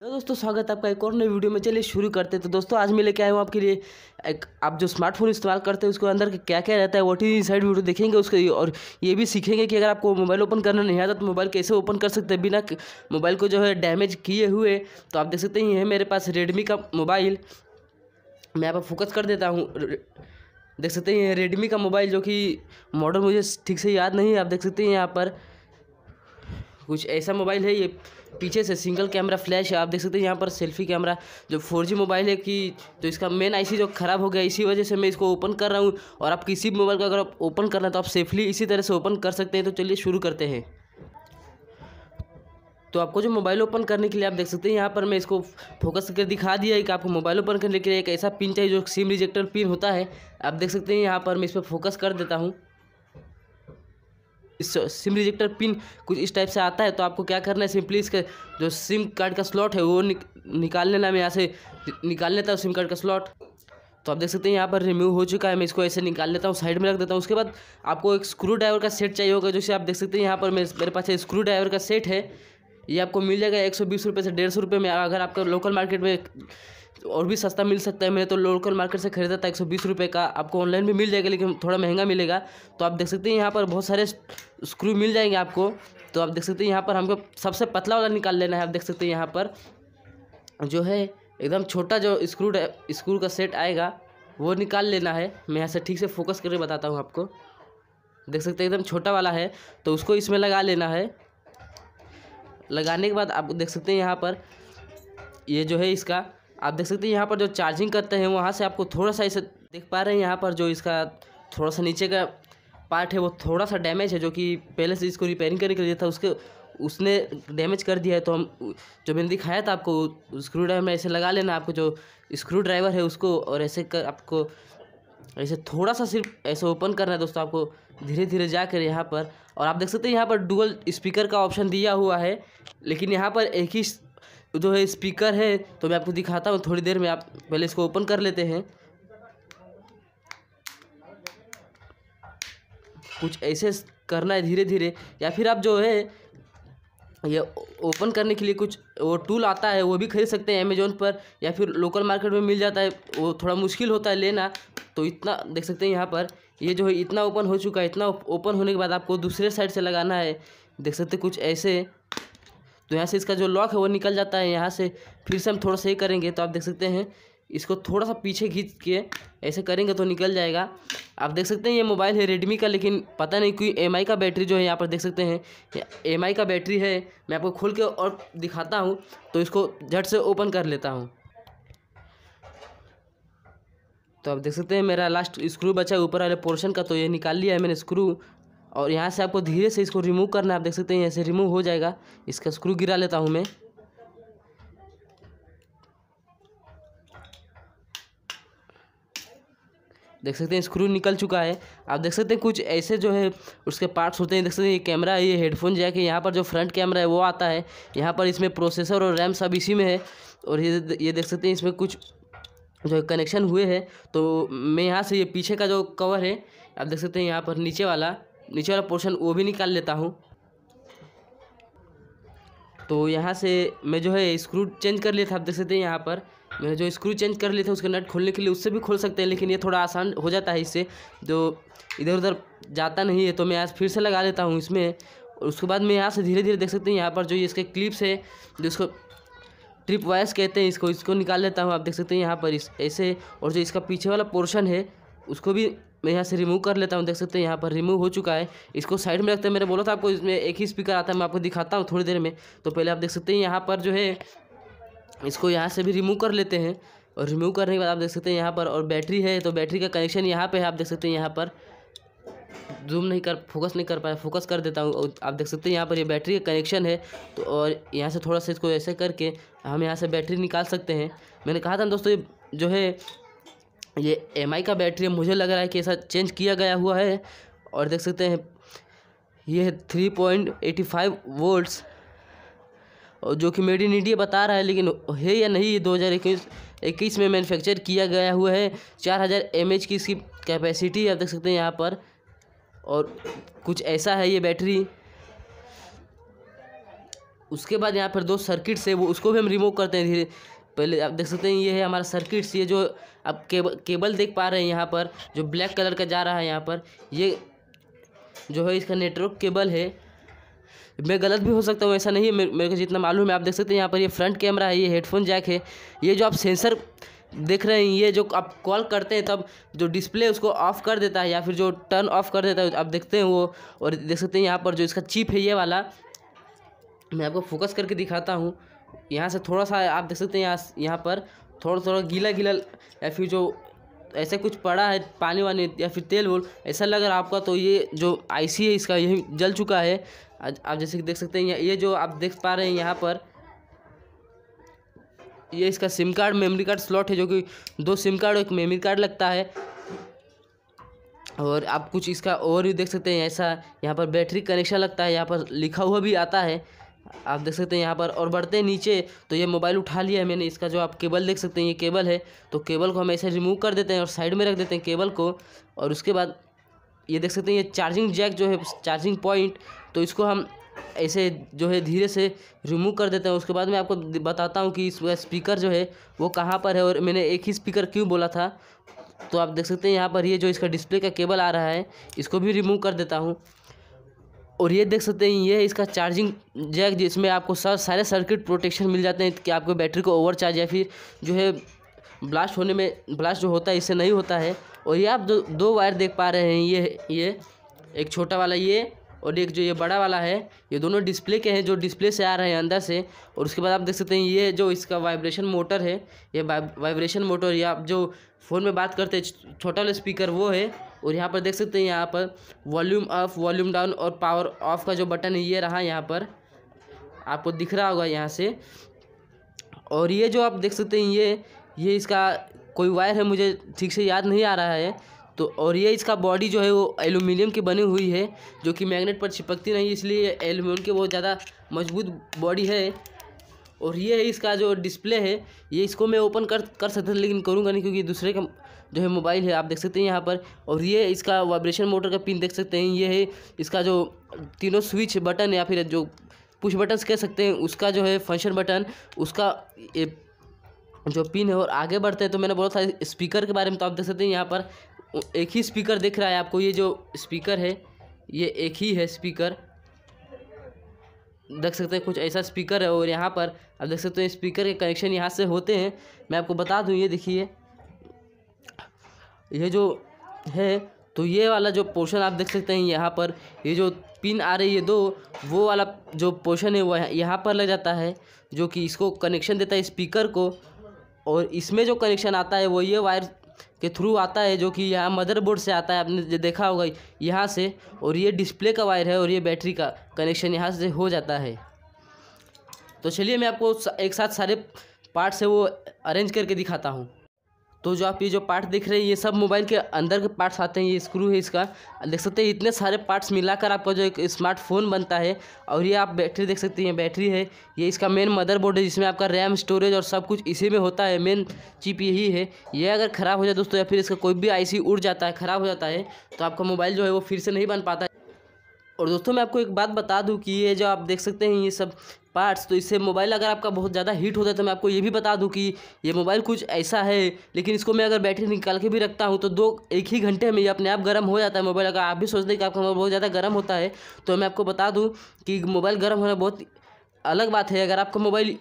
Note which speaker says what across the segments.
Speaker 1: तो दोस्तों स्वागत है आपका एक और नई वीडियो में चलिए शुरू करते हैं तो दोस्तों आज मैं लेके आया हूँ आपके लिए एक आप जो स्मार्टफोन इस्तेमाल करते हैं उसके अंदर क्या क्या रहता है वो टी साइड वीडियो देखेंगे उसके और ये भी सीखेंगे कि अगर आपको मोबाइल ओपन करना नहीं आता तो मोबाइल कैसे ओपन कर सकते हैं बिना मोबाइल को जो है डैमेज किए हुए तो आप देख सकते हैं ये है मेरे पास रेडमी का मोबाइल मैं यहाँ पर फोकस कर देता हूँ देख सकते हैं रेडमी का मोबाइल जो कि मॉडल मुझे ठीक से याद नहीं है आप देख सकते हैं यहाँ पर कुछ ऐसा मोबाइल है ये पीछे से सिंगल कैमरा फ्लैश है आप देख सकते हैं यहाँ पर सेल्फी कैमरा जो फोर मोबाइल है कि तो इसका मेन आईसी जो ख़राब हो गया इसी वजह से मैं इसको ओपन कर रहा हूँ और आप किसी भी मोबाइल का अगर आप ओपन करना तो आप सेफली इसी तरह से ओपन कर सकते हैं तो चलिए शुरू करते हैं तो आपको जो मोबाइल ओपन करने के लिए आप देख सकते हैं यहाँ पर मैं इसको फोकस करके दिखा दिया है कि आपको मोबाइल ओपन करने के लिए एक ऐसा पिन चाहिए जो सिम रिजेक्टर पिन होता है आप देख सकते हैं यहाँ पर मैं इस पर फोकस कर देता हूँ इस सिम रिजेक्टर पिन कुछ इस टाइप से आता है तो आपको क्या करना है सिंपली इसका जो सिम कार्ड का स्लॉट है वो निक, निकाल लेना मैं यहाँ से निकाल लेता हूँ सिम कार्ड का स्लॉट तो आप देख सकते हैं यहाँ पर रिमूव हो चुका है मैं इसको ऐसे निकाल लेता हूँ साइड में रख देता हूँ उसके बाद आपको एक स्क्रू ड्राइवर का सेट चाहिए होगा जैसे आप देख सकते हैं यहाँ पर मेरे पास स्क्रू ड्राइवर का सेट है ये आपको मिल जाएगा एक सौ बीस रुपये से डेढ़ सौ रुपये में अगर आपका लोकल मार्केट में और भी सस्ता मिल सकता है मैंने तो लोकल मार्केट से खरीदा था एक सौ बीस रुपये का आपको ऑनलाइन भी मिल जाएगा लेकिन थोड़ा महंगा मिलेगा तो आप देख सकते हैं यहाँ पर बहुत सारे स्क्रू मिल जाएंगे आपको तो आप देख सकते हैं यहाँ पर हमको सबसे पतला वाला निकाल लेना है आप देख सकते हैं यहाँ पर जो है एकदम छोटा जो स्क्रू स्क्रू का सेट आएगा वो निकाल लेना है मैं यहाँ से ठीक से फोकस करके बताता हूँ आपको देख सकते हैं एकदम छोटा वाला है तो उसको इसमें लगा लेना है लगाने के बाद आप देख सकते हैं यहाँ पर ये जो है इसका आप देख सकते हैं यहाँ पर जो चार्जिंग करते हैं वहाँ से आपको थोड़ा सा इसे देख पा रहे हैं यहाँ पर जो इसका थोड़ा सा नीचे का पार्ट है वो थोड़ा सा डैमेज है जो कि पहले से इसको रिपेयरिंग करने के लिए था उसके उसने डैमेज कर दिया है तो हम जो मैंने दिखाया था आपको स्क्रू ड्राइवर में ऐसे लगा लेना आपको जो स्क्रू ड्राइवर है उसको और ऐसे कर आपको ऐसे थोड़ा सा सिर्फ ऐसे ओपन करना है दोस्तों आपको धीरे धीरे जाकर यहाँ पर और आप देख सकते हैं यहाँ पर डुअल स्पीकर का ऑप्शन दिया हुआ है लेकिन यहाँ पर एक ही तो जो है स्पीकर है तो मैं आपको दिखाता हूँ थोड़ी देर में आप पहले इसको ओपन कर लेते हैं कुछ ऐसे करना है धीरे धीरे या फिर आप जो है ये ओपन करने के लिए कुछ वो टूल आता है वो भी खरीद सकते हैं अमेज़ोन पर या फिर लोकल मार्केट में मिल जाता है वो थोड़ा मुश्किल होता है लेना तो इतना देख सकते हैं यहाँ पर ये जो है इतना ओपन हो चुका है इतना ओपन होने के बाद आपको दूसरे साइड से लगाना है देख सकते कुछ ऐसे तो यहाँ से इसका जो लॉक है वो निकल जाता है यहाँ से फिर से हम थोड़ा सा ही करेंगे तो आप देख सकते हैं इसको थोड़ा सा पीछे खींच के ऐसे करेंगे तो निकल जाएगा आप देख सकते हैं ये मोबाइल है रेडमी का लेकिन पता नहीं क्यों एम का बैटरी जो है यहाँ पर देख सकते हैं एम का बैटरी है मैं आपको खोल के और दिखाता हूँ तो इसको झट से ओपन कर लेता हूँ तो आप देख सकते हैं मेरा लास्ट स्क्रू बचा है ऊपर वाले पोर्शन का तो ये निकाल लिया है मैंने स्क्रू और यहाँ से आपको धीरे से इसको रिमूव करना है आप देख सकते हैं यहाँ से रिमूव हो जाएगा इसका स्क्रू गिरा लेता हूँ मैं देख सकते हैं स्क्रू निकल चुका है आप देख सकते हैं कुछ ऐसे जो है उसके पार्ट्स होते हैं देख सकते हैं ये कैमरा है ये हेडफोन जैक है यहाँ पर जो फ्रंट कैमरा है वो आता है यहाँ पर इसमें प्रोसेसर और रैम सब इसी में है और ये ये देख सकते हैं इसमें कुछ जो कनेक्शन हुए हैं तो मैं यहाँ से ये पीछे का जो कवर है आप देख सकते हैं यहाँ पर नीचे वाला नीचे वाला पोर्शन वो भी निकाल लेता हूँ तो यहाँ से मैं जो है स्क्रू चेंज कर लिया था आप देख सकते हैं यहाँ पर मैंने जो स्क्रू चेंज कर लिया था उसका नट खोलने के लिए उससे भी खोल सकते हैं लेकिन ये थोड़ा आसान हो जाता है इससे जो इधर उधर जाता नहीं है तो मैं आज फिर से लगा लेता हूँ इसमें और उसके बाद मैं यहाँ से धीरे धीरे देख सकते हैं यहाँ पर जो इसके क्लिप्स है जो इसको ट्रिप वायर्स कहते हैं इसको इसको निकाल लेता हूँ आप देख सकते हैं यहाँ पर इस ऐसे और जो इसका पीछे वाला पोर्शन है उसको भी मैं यहाँ से रिमूव कर लेता हूँ देख सकते हैं यहाँ पर रिमूव हो चुका है इसको साइड में रखते हैं मैंने बोला था आपको इसमें एक ही स्पीकर आता है मैं आपको दिखाता हूँ थोड़ी देर में तो पहले आप देख सकते हैं यहाँ पर जो है इसको यहाँ से भी रिमूव कर लेते हैं और रिमूव करने के बाद आप देख सकते हैं यहाँ पर और बैटरी है तो बैटरी का कनेक्शन यहाँ पर है आप देख सकते हैं यहाँ पर जूम नहीं कर फोकस नहीं कर पाया फोकस कर देता हूँ और आप देख सकते हैं यहाँ पर ये यह बैटरी का कनेक्शन है तो और यहाँ से थोड़ा सा इसको ऐसे करके हम यहाँ से बैटरी निकाल सकते हैं मैंने कहा था दोस्तों ये जो है ये एम का बैटरी है मुझे लग रहा है कि ऐसा चेंज किया गया हुआ है और देख सकते हैं ये है three point eighty five volts और जो कि मेड इन इंडिया बता रहा है लेकिन है या नहीं ये दो हज़ार इक्कीस इक्कीस में मैन्युफैक्चर किया गया हुआ है चार हज़ार एम की इसकी कैपेसिटी आप देख सकते हैं यहाँ पर और कुछ ऐसा है ये बैटरी उसके बाद यहाँ पर दो सर्किट्स है वो उसको भी हम रिमूव करते हैं धीरे पहले आप देख सकते हैं ये है हमारा सर्किट्स ये जो आप केब, केबल देख पा रहे हैं यहाँ पर जो ब्लैक कलर का जा रहा है यहाँ पर ये जो है इसका नेटवर्क केबल है मैं गलत भी हो सकता हूँ ऐसा नहीं है मेरे को जितना मालूम है आप देख सकते हैं यहाँ पर ये फ्रंट कैमरा है ये हेडफोन जैक है ये जो आप सेंसर देख रहे हैं ये जो आप कॉल करते हैं तब जो डिस्प्ले उसको ऑफ कर देता है या फिर जो टर्न ऑफ कर देता है आप देखते हैं वो और देख सकते हैं यहाँ पर जो इसका चिप है ये वाला मैं आपको फोकस करके दिखाता हूँ यहाँ से थोड़ा सा आप देख सकते हैं यहाँ यहाँ पर थोड़ा थोड़ा गीला गीला या फिर जो ऐसा कुछ पड़ा है पानी वानी या फिर तेल वोल ऐसा लग रहा है आपका तो ये जो आईसी है इसका यही जल चुका है आप जैसे कि देख सकते हैं ये जो आप देख पा रहे हैं यहाँ पर ये इसका SIM card memory card slot है जो कि दो सिम कार्ड और एक मेमोरी कार्ड लगता है और आप कुछ इसका ओवर भी देख सकते हैं ऐसा यहाँ पर बैटरी कनेक्शन लगता है यहाँ पर लिखा हुआ भी आता है आप देख सकते हैं यहाँ पर और बढ़ते नीचे तो ये मोबाइल उठा लिया है मैंने इसका जो आप केबल देख सकते हैं ये केबल है तो केबल को हम ऐसे रिमूव कर देते हैं और साइड में रख देते हैं केबल को और उसके बाद ये देख सकते हैं ये चार्जिंग जैक जो है चार्जिंग पॉइंट तो इसको हम ऐसे जो है धीरे से रिमूव कर देते हैं उसके बाद मैं आपको बताता हूँ कि इसका स्पीकर जो है वो कहाँ पर है और मैंने एक ही स्पीकर क्यों बोला था तो आप देख सकते हैं यहाँ पर ये जो इसका डिस्प्ले का केबल आ रहा है इसको भी रिमूव कर देता हूँ और ये देख सकते हैं ये इसका चार्जिंग जैक जिसमें आपको सर सारे सर्किट प्रोटेक्शन मिल जाते हैं कि आपको बैटरी को ओवर चार्ज या फिर जो है ब्लास्ट होने में ब्लास्ट जो होता है इससे नहीं होता है और ये आप दो दो वायर देख पा रहे हैं ये ये एक छोटा वाला ये और एक जो ये बड़ा वाला है ये दोनों डिस्प्ले के हैं जो डिस्प्ले से आ रहे हैं अंदर से और उसके बाद आप देख सकते हैं ये जो इसका वाइब्रेशन मोटर है ये वाइब्रेशन मोटर या आप जो फ़ोन में बात करते हैं छोटा वाला स्पीकर वो है और यहाँ पर देख सकते हैं यहाँ पर वॉल्यूम ऑफ वॉल्यूम डाउन और पावर ऑफ का जो बटन है ये रहा यहाँ पर आपको दिख रहा होगा यहाँ से और ये जो आप देख सकते हैं ये ये इसका कोई वायर है मुझे ठीक से याद नहीं आ रहा है तो और ये इसका बॉडी जो है वो एलुमिनियम की बनी हुई है जो कि मैग्नेट पर चिपकती नहीं इसलिए एलुमिनियम की बहुत ज़्यादा मजबूत बॉडी है और ये है इसका जो डिस्प्ले है ये इसको मैं ओपन कर कर सकता था लेकिन करूँगा नहीं क्योंकि दूसरे का जो है मोबाइल है आप देख सकते हैं यहाँ पर और ये इसका वाइब्रेशन मोटर का पिन देख सकते हैं ये है इसका जो तीनों स्विच बटन या फिर जो पुश बटन कह सकते हैं उसका जो है फंक्शन बटन उसका जो पिन है और आगे बढ़ते हैं तो मैंने बोला था स्पीकर के बारे में तो आप देख सकते हैं यहाँ पर एक ही स्पीकर देख रहा है आपको ये जो स्पीकर है ये एक ही है स्पीकर देख सकते हैं कुछ ऐसा स्पीकर है और यहाँ पर आप देख सकते हैं स्पीकर के कनेक्शन यहाँ से होते हैं मैं आपको बता दूँ ये देखिए ये जो है तो ये वाला जो पोर्शन आप देख सकते हैं यहाँ पर ये जो पिन आ रही है दो वो वाला जो पोर्शन है वह यहाँ पर लग जाता है जो कि इसको कनेक्शन देता है स्पीकर को और इसमें जो कनेक्शन आता है वो ये वायर के थ्रू आता है जो कि यहाँ मदरबोर्ड से आता है आपने देखा होगा यहाँ से और ये डिस्प्ले का वायर है और ये बैटरी का कनेक्शन यहाँ से हो जाता है तो चलिए मैं आपको एक साथ सारे पार्ट्स है वो अरेंज करके दिखाता हूँ तो जो आप ये जो पार्ट देख रहे हैं ये सब मोबाइल के अंदर के पार्ट्स आते हैं ये स्क्रू है इसका देख सकते हैं इतने सारे पार्ट्स मिलाकर आपका जो एक स्मार्टफोन बनता है और ये आप बैटरी देख सकते हैं बैटरी है ये इसका मेन मदरबोर्ड है जिसमें आपका रैम स्टोरेज और सब कुछ इसी में होता है मेन चिप यही है ये अगर ख़राब हो जाए दोस्तों या फिर इसका कोई भी आई उड़ जाता है ख़राब हो जाता है तो आपका मोबाइल जो है वो फिर से नहीं बन पाता और दोस्तों मैं आपको एक बात बता दूं कि ये जो आप देख सकते हैं ये सब पार्ट्स तो इससे मोबाइल अगर आपका बहुत ज़्यादा हीट होता है तो मैं आपको ये भी बता दूं कि ये मोबाइल कुछ ऐसा है लेकिन इसको मैं अगर बैटरी निकाल के भी रखता हूँ तो दो एक ही घंटे में ये अपने आप गर्म हो जाता है मोबाइल अगर आप भी सोचते हैं कि आपका मोबाइल बहुत ज़्यादा गर्म होता है तो मैं आपको बता दूँ कि मोबाइल गर्म होना बहुत अलग बात है अगर आपका मोबाइल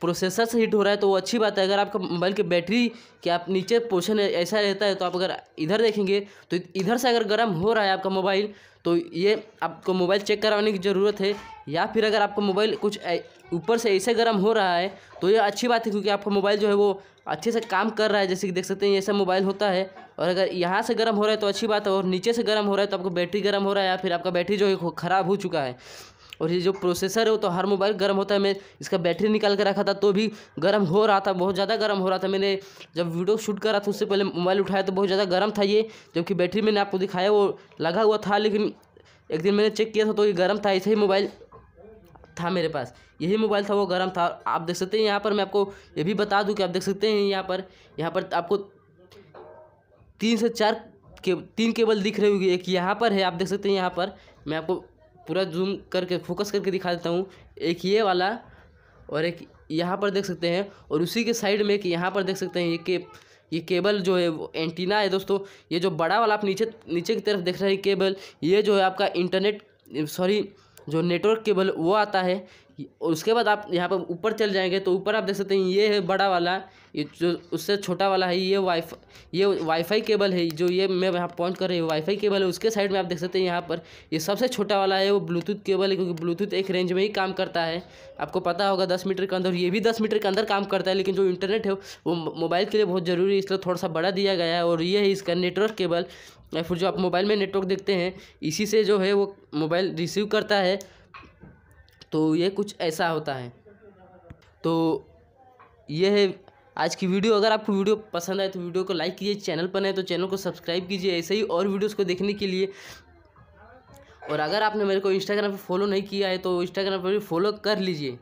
Speaker 1: प्रोसेसर से हीट हो रहा है तो वो अच्छी बात है अगर आपका मोबाइल की बैटरी के आप नीचे पोर्शन ऐसा रहता है तो आप अगर इधर देखेंगे तो इधर से अगर गर्म हो रहा है आपका मोबाइल तो ये आपको मोबाइल चेक करवाने की ज़रूरत है या फिर अगर आपका मोबाइल कुछ ऊपर से ऐसे गर्म हो रहा है तो ये अच्छी बात है क्योंकि आपका मोबाइल जो है वो अच्छे से काम कर रहा है जैसे कि देख सकते हैं ऐसा मोबाइल होता है और अगर यहाँ से गर्म हो रहा है तो अच्छी बात है और नीचे से गर्म हो रहा है तो आपको बैटरी गर्म हो रहा है या फिर आपका बैटरी जो है खराब हो चुका है और ये जो प्रोसेसर है वो तो हर मोबाइल गर्म होता है मैं इसका बैटरी निकाल के रखा था तो भी गर्म हो रहा था बहुत ज़्यादा गर्म हो रहा था मैंने जब वीडियो शूट करा था उससे पहले मोबाइल उठाया तो बहुत ज़्यादा गर्म था ये जबकि बैटरी मैंने आपको दिखाया वो लगा हुआ था लेकिन एक दिन मैंने चेक किया था तो ये गर्म था ऐसे ही मोबाइल था मेरे पास यही मोबाइल था वो गर्म था आप देख सकते हैं यहाँ पर मैं आपको ये भी बता दूँ कि आप देख सकते हैं यहाँ पर यहाँ पर आपको तीन से चार के तीन केबल दिख रही होगी एक यहाँ पर है आप देख सकते हैं यहाँ पर मैं आपको पूरा जूम करके फोकस करके दिखा देता हूँ एक ये वाला और एक यहाँ पर देख सकते हैं और उसी के साइड में एक यहाँ पर देख सकते हैं ये के ये केबल जो है वो एंटीना है दोस्तों ये जो बड़ा वाला आप नीचे नीचे की तरफ देख रहे हैं केबल ये जो है आपका इंटरनेट सॉरी जो नेटवर्क केबल वो आता है उसके बाद आप यहाँ पर ऊपर चल जाएंगे तो ऊपर आप देख सकते हैं ये है बड़ा वाला ये जो उससे छोटा वाला है ये वाई ये वाईफाई केबल है जो ये मैं यहाँ पॉइंट कर रही हूँ वाईफाई केबल है उसके साइड में आप देख सकते हैं यहाँ पर ये सबसे छोटा वाला है वो ब्लूटूथ केबल है क्योंकि ब्लूटूथ एक रेंज में ही काम करता है आपको पता होगा दस मीटर के अंदर ये भी दस मीटर के अंदर काम करता है लेकिन जो इंटरनेट है वो मोबाइल के लिए बहुत ज़रूरी है इसलिए थोड़ा सा बड़ा दिया गया है और ये है इसका नेटवर्क केबल या फिर जो आप मोबाइल में नेटवर्क देखते हैं इसी से जो है वो मोबाइल रिसीव करता है तो ये कुछ ऐसा होता है तो ये है आज की वीडियो अगर आपको वीडियो पसंद आए तो वीडियो को लाइक कीजिए चैनल पर नए तो चैनल को सब्सक्राइब कीजिए ऐसे ही और वीडियोस को देखने के लिए और अगर आपने मेरे को इंस्टाग्राम पर फॉलो नहीं किया है तो इंस्टाग्राम पर भी फॉलो कर लीजिए